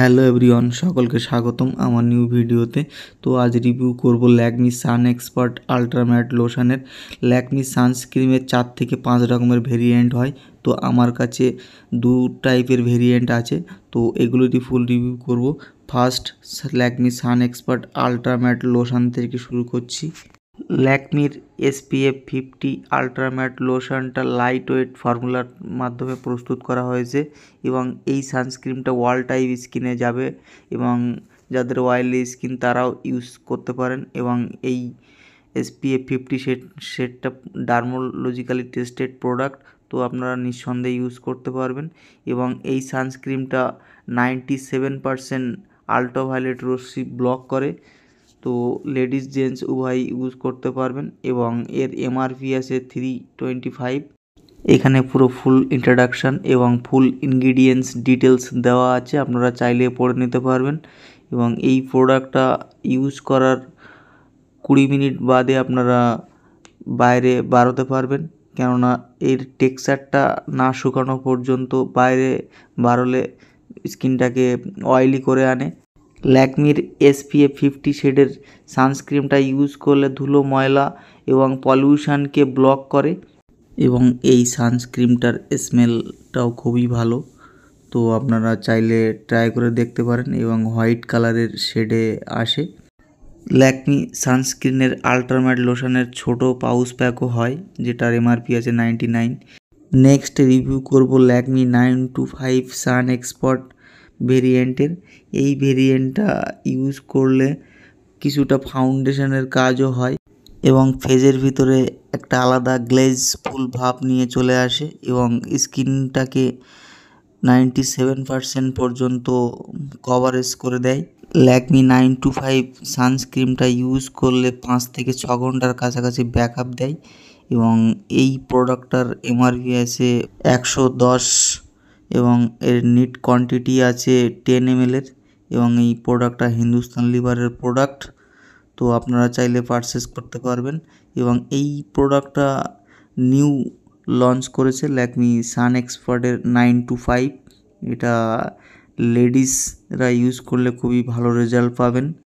hello everyone সকলকে স্বাগতম আমার নিউ ভিডিওতে তো আজ রিভিউ করব ল্যাকমি সান এক্সপার্ট আলট্রাম্যাট লোশানের ল্যাকমি সানস্ক্রিমের চার থেকে পাঁচ রকমের ভেরিয়েন্ট হয় তো আমার কাছে দু টাইপের ভেরিয়েন্ট আছে তো এগুলোরই ফুল রিভিউ করব first Lakme sun expert ultramatte lotion থেকে শুরু করছি ল্যাকমির এসপিএফ ফিফটি আল্ট্রাম্যাট লোশনটা লাইট ওয়েট ফর্মুলার মাধ্যমে প্রস্তুত করা হয়েছে এবং এই সানস্ক্রিমটা ওয়াল টাইপ স্কিনে যাবে এবং যাদের অয়েলি স্কিন তারাও ইউজ করতে পারেন এবং এই এসপিএফ ফিফটি সেট সেটটা ডার্মোলজিক্যালি টেস্টেড প্রোডাক্ট তো আপনারা নিঃসন্দেহে ইউজ করতে পারবেন এবং এই সানস্ক্রিমটা নাইনটি সেভেন পারসেন্ট আল্ট্রাভায়োলেট রশ্মি ব্লক করে তো লেডিস জেন্টস উভয় ইউজ করতে পারবেন এবং এর এমআরপি আছে থ্রি টোয়েন্টি ফাইভ এখানে পুরো ফুল ইন্ট্রোডাকশান এবং ফুল ইনগ্রিডিয়েন্টস ডিটেলস দেওয়া আছে আপনারা চাইলে পড়ে নিতে পারবেন এবং এই প্রোডাক্টটা ইউজ করার কুড়ি মিনিট বাদে আপনারা বাইরে বাড়াতে পারবেন কেননা এর টেক্সারটা না শুকানো পর্যন্ত বাইরে বাড়লে স্কিনটাকে অয়েলি করে আনে ল্যাকমির এসপিএফ ফিফটি শেডের সানস্ক্রিমটা ইউজ করলে ধুলো ময়লা এবং পলিউশানকে ব্লক করে এবং এই সানস্ক্রিমটার স্মেলটাও খুবই ভালো তো আপনারা চাইলে ট্রাই করে দেখতে পারেন এবং হোয়াইট কালারের শেডে আসে ল্যাকমি সানস্ক্রিনের আল্ট্রাম্যাট লোশনের ছোট পাউচ প্যাকও হয় যেটার এমআরপি আছে নাইনটি নাইন নেক্সট রিভিউ করবো Lakme nine two five sun expert ভেরিয়েন্টের এই ভেরিয়েন্টটা ইউজ করলে কিছুটা ফাউন্ডেশনের কাজও হয় এবং ফেজের ভিতরে একটা আলাদা গ্লেজফুল ভাব নিয়ে চলে আসে এবং স্কিনটাকে নাইনটি সেভেন পার্সেন্ট পর্যন্ত কভারেজ করে দেয় ল্যাকমি নাইন টু ফাইভ সানস্ক্রিমটা ইউজ করলে পাঁচ থেকে ছ ঘন্টার কাছাকাছি ব্যাক আপ দেয় এবং এই প্রোডাক্টটার এমআরপি আছে একশো দশ এবং এর নিট কোয়ান্টিটি আছে টেন এমএলের এবং এই প্রোডাক্টটা হিন্দুস্তান লিভারের প্রোডাক্ট তো আপনারা চাইলে পারচেস করতে পারবেন এবং এই প্রোডাক্টটা নিউ লঞ্চ করেছে ল্যাকমি সান এক্সপার্টের নাইন টু ফাইভ এটা লেডিসরা ইউজ করলে খুবই ভালো রেজাল্ট পাবেন